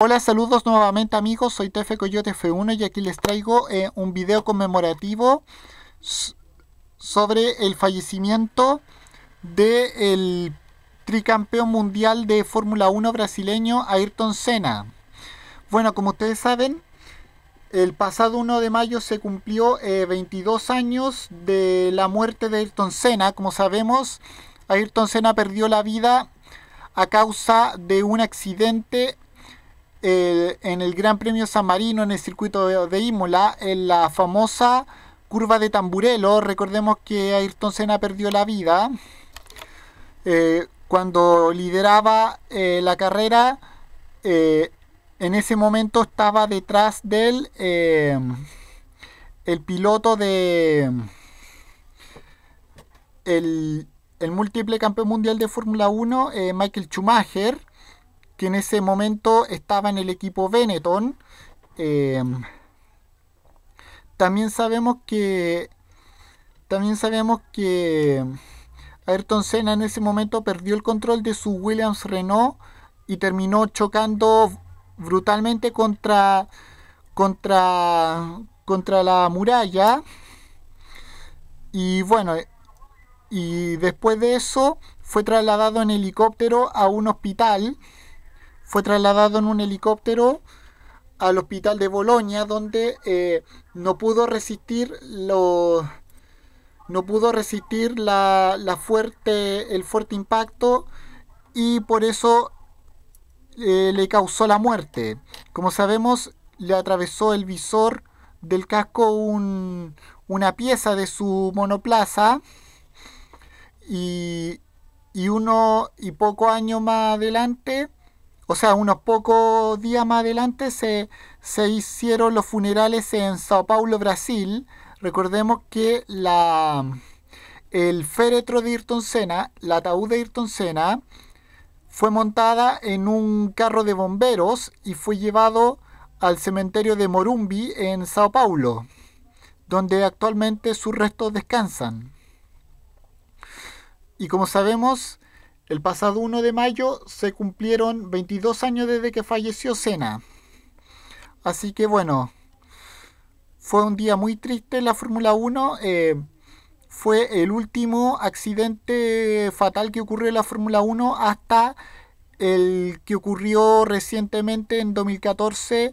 Hola, saludos nuevamente amigos, soy Tefe Coyote F1 y aquí les traigo eh, un video conmemorativo sobre el fallecimiento del tricampeón mundial de Fórmula 1 brasileño Ayrton Senna. Bueno, como ustedes saben, el pasado 1 de mayo se cumplió 22 eh, años de la muerte de Ayrton Senna. Como sabemos, Ayrton Senna perdió la vida a causa de un accidente en el Gran Premio San Marino, en el circuito de, Imola, en la famosa curva de Tamburello. Recordemos que Ayrton Senna perdió la vida eh, cuando lideraba eh, la carrera. Eh, en ese momento estaba detrás del el piloto de el, el múltiple campeón mundial de Fórmula 1, Michael Schumacher que en ese momento estaba en el equipo Benetton. Eh, también sabemos que. También sabemos que. Ayrton Senna en ese momento perdió el control de su Williams Renault y terminó chocando brutalmente contra. contra. contra la muralla. Y bueno. Y después de eso fue trasladado en helicóptero a un hospital fue trasladado en un helicóptero al hospital de Bolonia, donde eh, no pudo resistir lo, no pudo resistir la, fuerte, el fuerte impacto y por eso eh, le causó la muerte. Como sabemos, le atravesó el visor del casco un, una pieza de su monoplaza y, y uno y poco año más adelante o sea, unos pocos días más adelante se, hicieron los funerales en Sao Paulo, Brasil. Recordemos que la, el féretro de Ayrton Sena, la ataúd de Ayrton Sena... fue montada en un carro de bomberos y fue llevado al cementerio de Morumbi en Sao Paulo, donde actualmente sus restos descansan. Y como sabemos, el pasado 1 de mayo se cumplieron 22 años desde que falleció Senna. Así que bueno, fue un día muy triste en la Fórmula 1. Eh, fue el último accidente fatal que ocurrió en la Fórmula 1 hasta el que ocurrió recientemente en 2014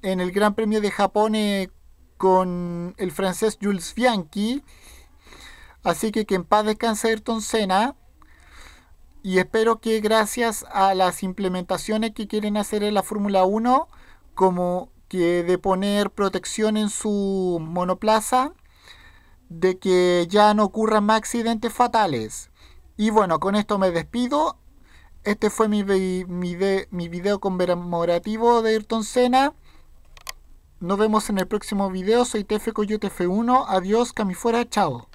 en el Gran Premio de Japón eh, con el francés Jules Bianchi. Así que que en paz descanse Ayrton Senna y espero que gracias a las implementaciones que quieren hacer en la Fórmula 1, como que de poner protección en su monoplaza, de que ya no ocurran más accidentes fatales. Y bueno, con esto me despido. Este fue mi, mi video conmemorativo de Ayrton Senna. Nos vemos en el próximo video. Soy TF Coyote 1 Adiós, fuera. chao.